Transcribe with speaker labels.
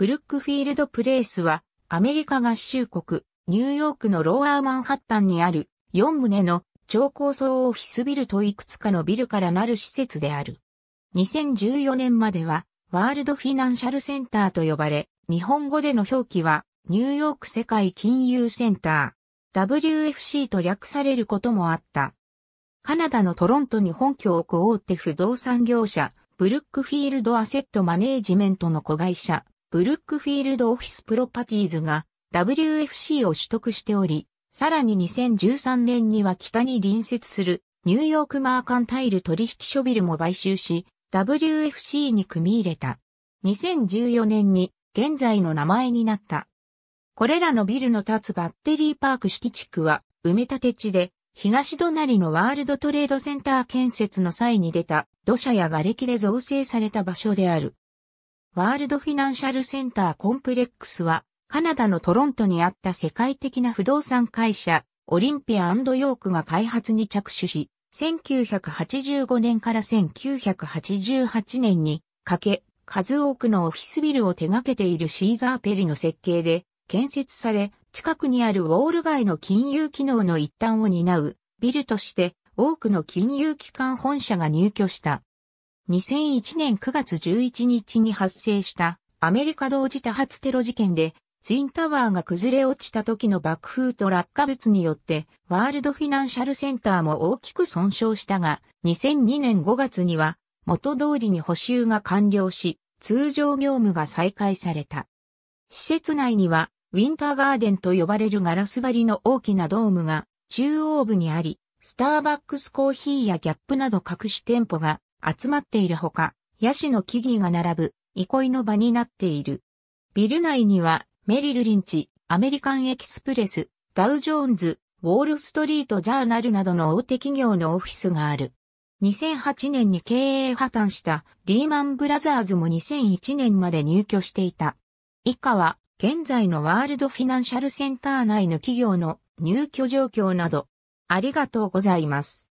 Speaker 1: ブルックフィールドプレイスは、アメリカ合衆国、ニューヨークのローアーマンハッタンにある、4棟の超高層オフィスビルといくつかのビルからなる施設である。2014年までは、ワールドフィナンシャルセンターと呼ばれ、日本語での表記は、ニューヨーク世界金融センター、WFC と略されることもあった。カナダのトロントに本拠を置く大手不動産業者、ブルックフィールドアセットマネージメントの子会社、ブルックフィールドオフィスプロパティーズが WFC を取得しており、さらに2013年には北に隣接するニューヨークマーカンタイル取引所ビルも買収し、WFC に組み入れた。2014年に現在の名前になった。これらのビルの立つバッテリーパーク敷地区は埋め立て地で、東隣のワールドトレードセンター建設の際に出た土砂や瓦礫で造成された場所である。ワールドフィナンシャルセンターコンプレックスは、カナダのトロントにあった世界的な不動産会社、オリンピアヨークが開発に着手し、1985年から1988年にかけ、数多くのオフィスビルを手掛けているシーザーペリの設計で建設され、近くにあるウォール街の金融機能の一端を担うビルとして多くの金融機関本社が入居した。2001年9月11日に発生したアメリカ同時多発テロ事件でツインタワーが崩れ落ちた時の爆風と落下物によってワールドフィナンシャルセンターも大きく損傷したが2002年5月には元通りに補修が完了し通常業務が再開された。施設内にはウィンターガーデンと呼ばれるガラス張りの大きなドームが中央部にありスターバックスコーヒーやギャップなど隠し店舗が集まっているほか、ヤシの木々が並ぶ憩いの場になっている。ビル内にはメリル・リンチ、アメリカン・エキスプレス、ダウ・ジョーンズ、ウォール・ストリート・ジャーナルなどの大手企業のオフィスがある。2008年に経営破綻したリーマン・ブラザーズも2001年まで入居していた。以下は現在のワールドフィナンシャルセンター内の企業の入居状況など。ありがとうございます。